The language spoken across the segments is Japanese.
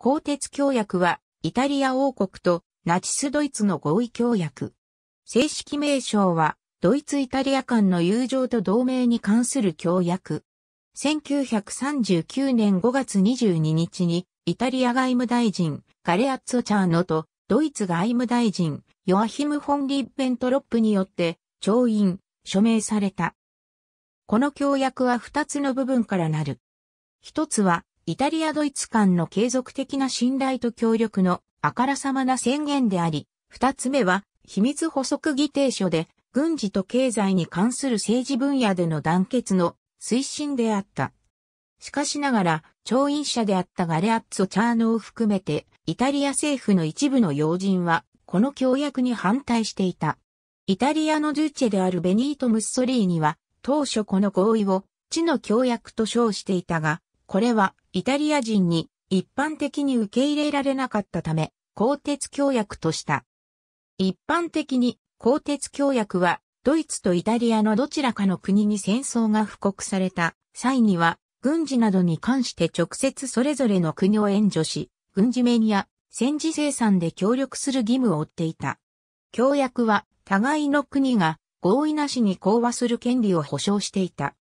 鋼鉄協約は、イタリア王国とナチスドイツの合意協約。正式名称は、ドイツ・イタリア間の友情と同盟に関する協約。1939年5月22日に、イタリア外務大臣、ガレアッツォ・チャーノと、ドイツ外務大臣、ヨアヒム・フォン・リッベントロップによって、調印、署名された。この協約は2つの部分からなる。一つは、イタリア・ドイツ間の継続的な信頼と協力のあからさまな宣言であり、二つ目は、秘密補足議定書で、軍事と経済に関する政治分野での団結の推進であった。しかしながら、調印者であったガレアッツォ・チャーノを含めて、イタリア政府の一部の要人は、この協約に反対していた。イタリアのジューチェであるベニート・ムッソリーニは、当初この合意を、地の協約と称していたが、これはイタリア人に一般的に受け入れられなかったため、鋼鉄協約とした。一般的に鋼鉄協約はドイツとイタリアのどちらかの国に戦争が布告された際には軍事などに関して直接それぞれの国を援助し、軍事面や戦時生産で協力する義務を負っていた。協約は互いの国が合意なしに講和する権利を保障していた。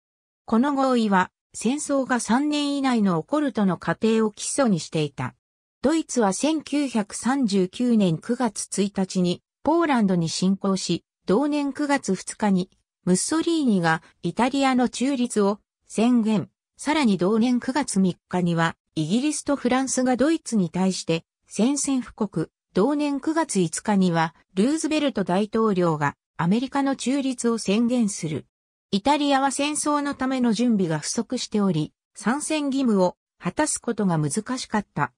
この合意は戦争が3年以内の起こるとの過程を基礎にしていた。ドイツは1939年9月1日にポーランドに侵攻し、同年9月2日にムッソリーニがイタリアの中立を宣言。さらに同年9月3日にはイギリスとフランスがドイツに対して宣戦布告。同年9月5日にはルーズベルト大統領がアメリカの中立を宣言する。イタリアは戦争のための準備が不足しており、参戦義務を果たすことが難しかった。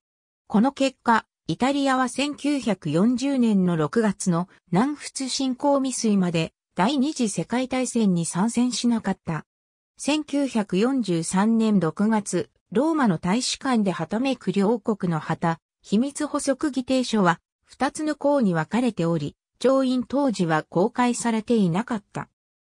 この結果、イタリアは1940年の6月の南仏侵攻未遂まで第二次世界大戦に参戦しなかった。1943年6月、ローマの大使館で旗めく両国の旗、秘密補足議定書は、二つの項に分かれており、調印当時は公開されていなかった。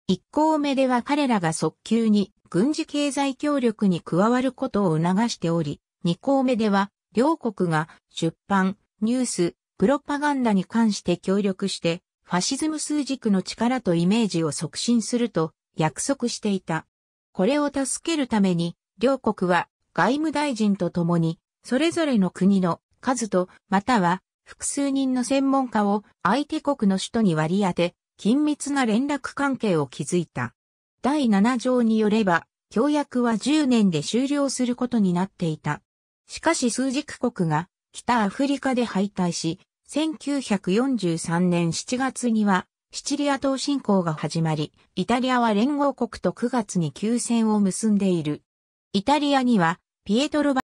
一行目では彼らが速急に軍事経済協力に加わることを促しており、二項目では両国が出版、ニュース、プロパガンダに関して協力して、ファシズム数軸の力とイメージを促進すると約束していた。これを助けるために、両国は外務大臣と共に、それぞれの国の数と、または複数人の専門家を相手国の首都に割り当て、緊密な連絡関係を築いた。第7条によれば、協約は10年で終了することになっていた。しかし数軸国が北アフリカで敗退し、1943年7月にはシチリア島侵攻が始まり、イタリアは連合国と9月に休戦を結んでいる。イタリアにはピエトロバ、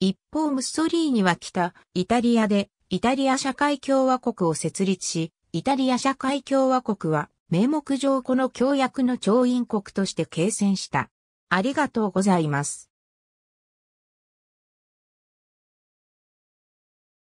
一方ムッソリーニは北イタリアでイタリア社会共和国を設立し、イタリア社会共和国は、名目上この協約の調印国として継戦した。ありがとうございます。